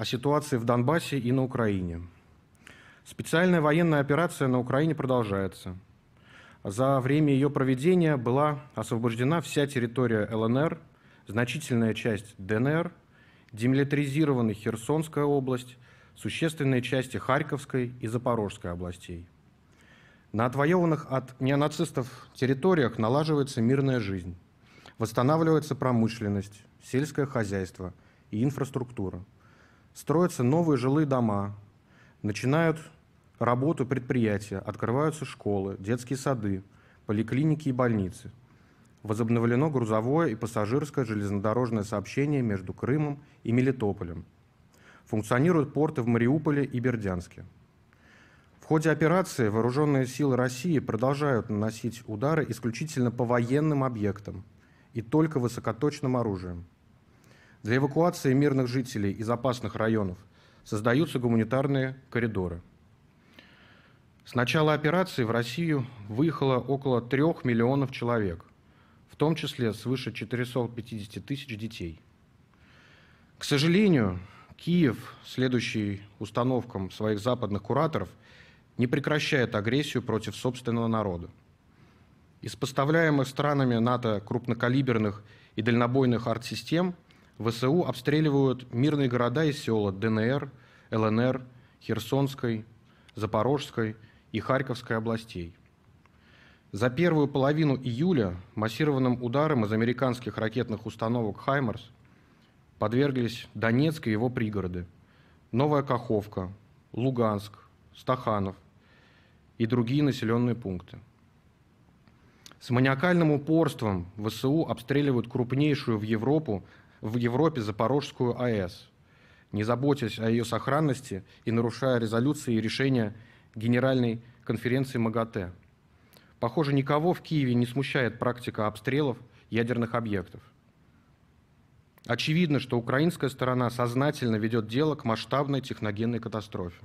о ситуации в Донбассе и на Украине. Специальная военная операция на Украине продолжается. За время ее проведения была освобождена вся территория ЛНР, значительная часть ДНР, демилитаризированы Херсонская область, существенные части Харьковской и Запорожской областей. На отвоеванных от неонацистов территориях налаживается мирная жизнь, восстанавливается промышленность, сельское хозяйство и инфраструктура – строятся новые жилые дома, начинают работу предприятия, открываются школы, детские сады, поликлиники и больницы. Возобновлено грузовое и пассажирское железнодорожное сообщение между Крымом и Мелитополем. Функционируют порты в Мариуполе и Бердянске. В ходе операции вооруженные силы России продолжают наносить удары исключительно по военным объектам и только высокоточным оружием – для эвакуации мирных жителей из опасных районов создаются гуманитарные коридоры. С начала операции в Россию выехало около 3 миллионов человек, в том числе свыше 450 тысяч детей. К сожалению, Киев, следующий установкам своих западных кураторов, не прекращает агрессию против собственного народа. Из поставляемых странами НАТО крупнокалиберных и дальнобойных арт-систем ВСУ обстреливают мирные города и села ДНР, ЛНР, Херсонской, Запорожской и Харьковской областей. За первую половину июля массированным ударом из американских ракетных установок «Хаймарс» подверглись Донецк и его пригороды, Новая Каховка, Луганск, Стаханов и другие населенные пункты. С маниакальным упорством ВСУ обстреливают крупнейшую в Европу в Европе Запорожскую АЭС, не заботясь о ее сохранности и нарушая резолюции и решения Генеральной конференции МАГАТЭ. Похоже, никого в Киеве не смущает практика обстрелов ядерных объектов. Очевидно, что украинская сторона сознательно ведет дело к масштабной техногенной катастрофе.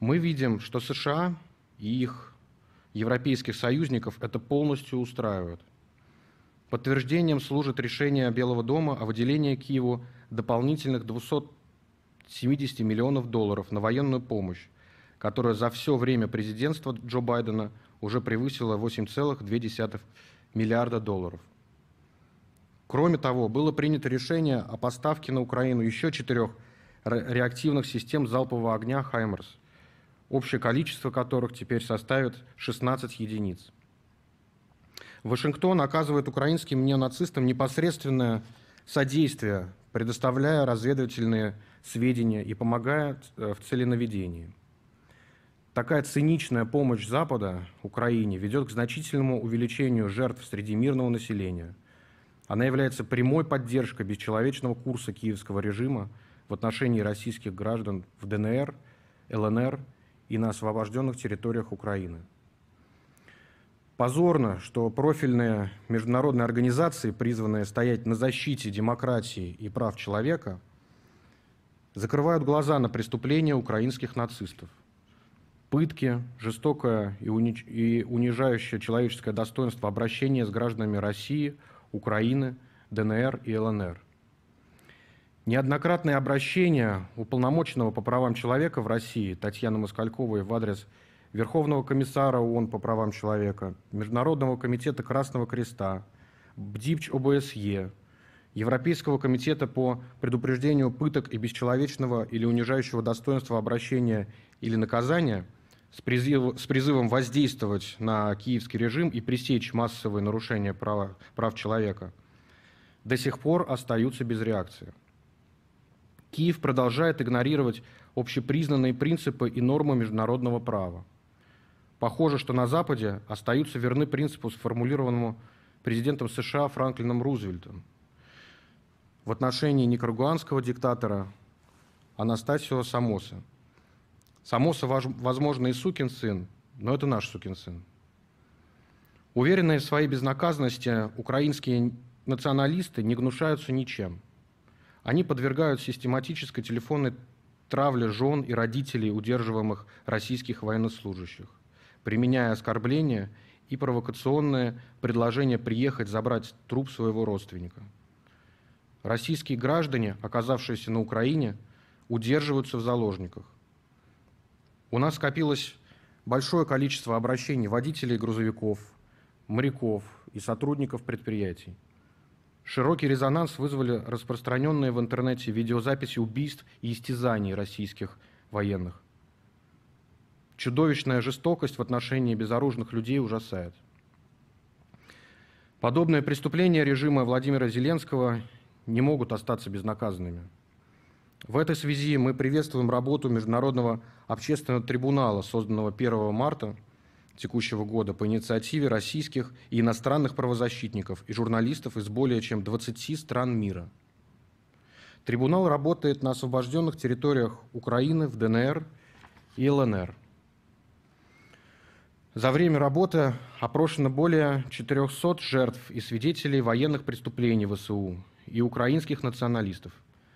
Мы видим, что США и их европейских союзников это полностью устраивает – Подтверждением служит решение Белого дома о выделении Киеву дополнительных 270 миллионов долларов на военную помощь, которая за все время президентства Джо Байдена уже превысила 8,2 миллиарда долларов. Кроме того, было принято решение о поставке на Украину еще четырех реактивных систем залпового огня «Хаймерс», общее количество которых теперь составит 16 единиц – Вашингтон оказывает украинским неонацистам непосредственное содействие, предоставляя разведывательные сведения и помогая э, в целенаведении. Такая циничная помощь Запада Украине ведет к значительному увеличению жертв среди мирного населения. Она является прямой поддержкой бесчеловечного курса киевского режима в отношении российских граждан в ДНР, ЛНР и на освобожденных территориях Украины – Позорно, что профильные международные организации, призванные стоять на защите демократии и прав человека, закрывают глаза на преступления украинских нацистов. Пытки, жестокое и, униж... и унижающее человеческое достоинство обращение с гражданами России, Украины, ДНР и ЛНР. Неоднократные обращения уполномоченного по правам человека в России Татьяны Москальковой в адрес Верховного комиссара ООН по правам человека, Международного комитета Красного Креста, БДИПЧ ОБСЕ, Европейского комитета по предупреждению пыток и бесчеловечного или унижающего достоинства обращения или наказания с, призыв, с призывом воздействовать на киевский режим и пресечь массовые нарушения права, прав человека, до сих пор остаются без реакции. Киев продолжает игнорировать общепризнанные принципы и нормы международного права. Похоже, что на Западе остаются верны принципу, сформулированному президентом США Франклином Рузвельтом в отношении никарагуанского диктатора Анастасио Самоса. Самоса, возможно, и сукин сын, но это наш сукин сын. Уверенные в своей безнаказанности украинские националисты не гнушаются ничем. Они подвергают систематической телефонной травле жен и родителей удерживаемых российских военнослужащих применяя оскорбления и провокационное предложение приехать забрать труп своего родственника. Российские граждане, оказавшиеся на Украине, удерживаются в заложниках. У нас скопилось большое количество обращений водителей грузовиков, моряков и сотрудников предприятий. Широкий резонанс вызвали распространенные в интернете видеозаписи убийств и истязаний российских военных. Чудовищная жестокость в отношении безоружных людей ужасает. Подобные преступления режима Владимира Зеленского не могут остаться безнаказанными. В этой связи мы приветствуем работу Международного общественного трибунала, созданного 1 марта текущего года по инициативе российских и иностранных правозащитников и журналистов из более чем 20 стран мира. Трибунал работает на освобожденных территориях Украины, в ДНР и ЛНР – за время работы опрошено более 400 жертв и свидетелей военных преступлений ВСУ и украинских националистов,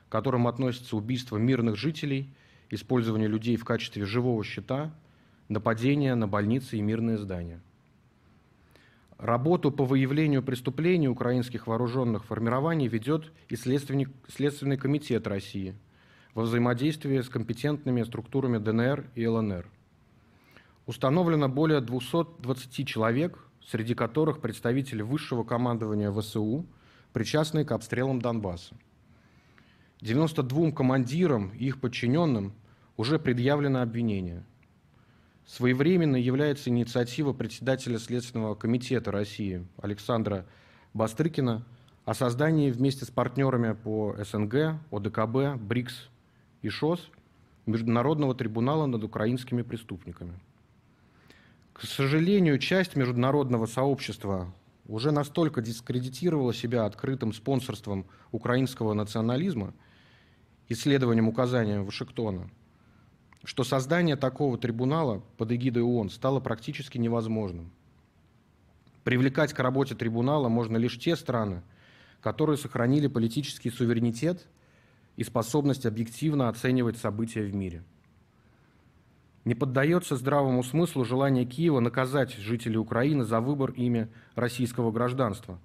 к которым относятся убийства мирных жителей, использование людей в качестве живого счета, нападения на больницы и мирные здания. Работу по выявлению преступлений украинских вооруженных формирований ведет и Следственный, Следственный комитет России во взаимодействии с компетентными структурами ДНР и ЛНР – установлено более 220 человек, среди которых представители высшего командования ВСУ, причастные к обстрелам Донбасса. 92 командирам и их подчиненным уже предъявлено обвинение. Своевременно является инициатива председателя Следственного комитета России Александра Бастрыкина о создании вместе с партнерами по СНГ, ОДКБ, БРИКС и ШОС Международного трибунала над украинскими преступниками – к сожалению, часть международного сообщества уже настолько дискредитировала себя открытым спонсорством украинского национализма, исследованием указания Вашингтона, что создание такого трибунала под эгидой ООН стало практически невозможным. Привлекать к работе трибунала можно лишь те страны, которые сохранили политический суверенитет и способность объективно оценивать события в мире – не поддается здравому смыслу желание Киева наказать жителей Украины за выбор ими российского гражданства,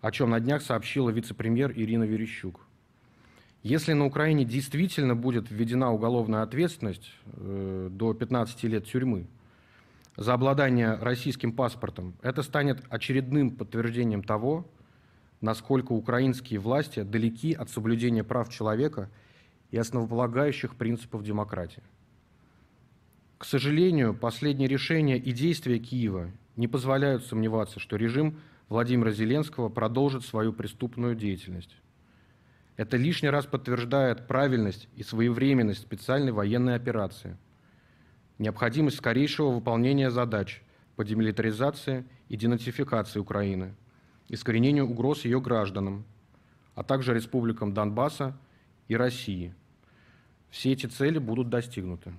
о чем на днях сообщила вице-премьер Ирина Верещук. Если на Украине действительно будет введена уголовная ответственность э, до 15 лет тюрьмы за обладание российским паспортом, это станет очередным подтверждением того, насколько украинские власти далеки от соблюдения прав человека и основополагающих принципов демократии. К сожалению, последние решения и действия Киева не позволяют сомневаться, что режим Владимира Зеленского продолжит свою преступную деятельность. Это лишний раз подтверждает правильность и своевременность специальной военной операции, необходимость скорейшего выполнения задач по демилитаризации и денацификации Украины, искоренению угроз ее гражданам, а также республикам Донбасса и России. Все эти цели будут достигнуты.